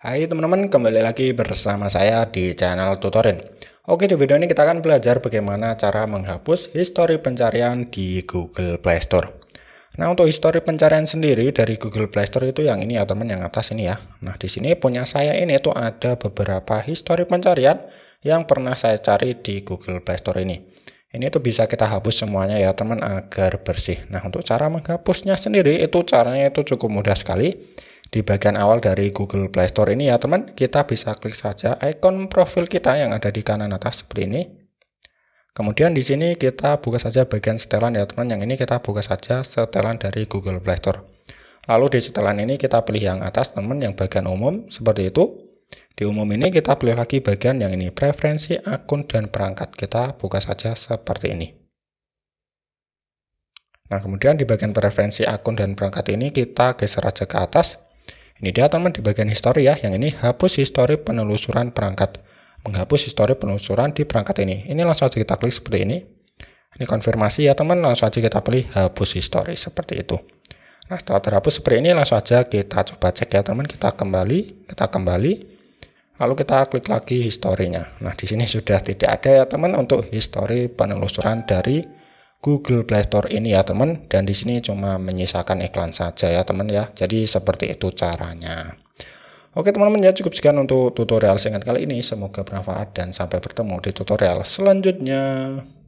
Hai teman-teman, kembali lagi bersama saya di channel Tutorin. Oke, di video ini kita akan belajar bagaimana cara menghapus histori pencarian di Google Play Store. Nah, untuk histori pencarian sendiri dari Google Play Store itu yang ini ya teman, yang atas ini ya. Nah, di sini punya saya ini itu ada beberapa histori pencarian yang pernah saya cari di Google Play Store ini. Ini tuh bisa kita hapus semuanya ya teman agar bersih. Nah, untuk cara menghapusnya sendiri itu caranya itu cukup mudah sekali di bagian awal dari Google Play Store ini ya teman, kita bisa klik saja ikon profil kita yang ada di kanan atas seperti ini. Kemudian di sini kita buka saja bagian setelan ya teman, yang ini kita buka saja setelan dari Google Play Store. Lalu di setelan ini kita pilih yang atas teman, yang bagian umum seperti itu. Di umum ini kita pilih lagi bagian yang ini, preferensi akun dan perangkat. Kita buka saja seperti ini. Nah kemudian di bagian preferensi akun dan perangkat ini kita geser aja ke atas ini dia teman di bagian history ya, yang ini hapus history penelusuran perangkat. Menghapus history penelusuran di perangkat ini. Ini langsung saja kita klik seperti ini. Ini konfirmasi ya teman, langsung saja kita pilih hapus history seperti itu. Nah setelah terhapus seperti ini langsung saja kita coba cek ya teman, kita kembali, kita kembali. Lalu kita klik lagi historinya. Nah di sini sudah tidak ada ya teman untuk history penelusuran dari Google Play Store ini ya teman dan di sini cuma menyisakan iklan saja ya teman ya jadi seperti itu caranya oke teman-teman ya cukup sekian untuk tutorial singkat kali ini semoga bermanfaat dan sampai bertemu di tutorial selanjutnya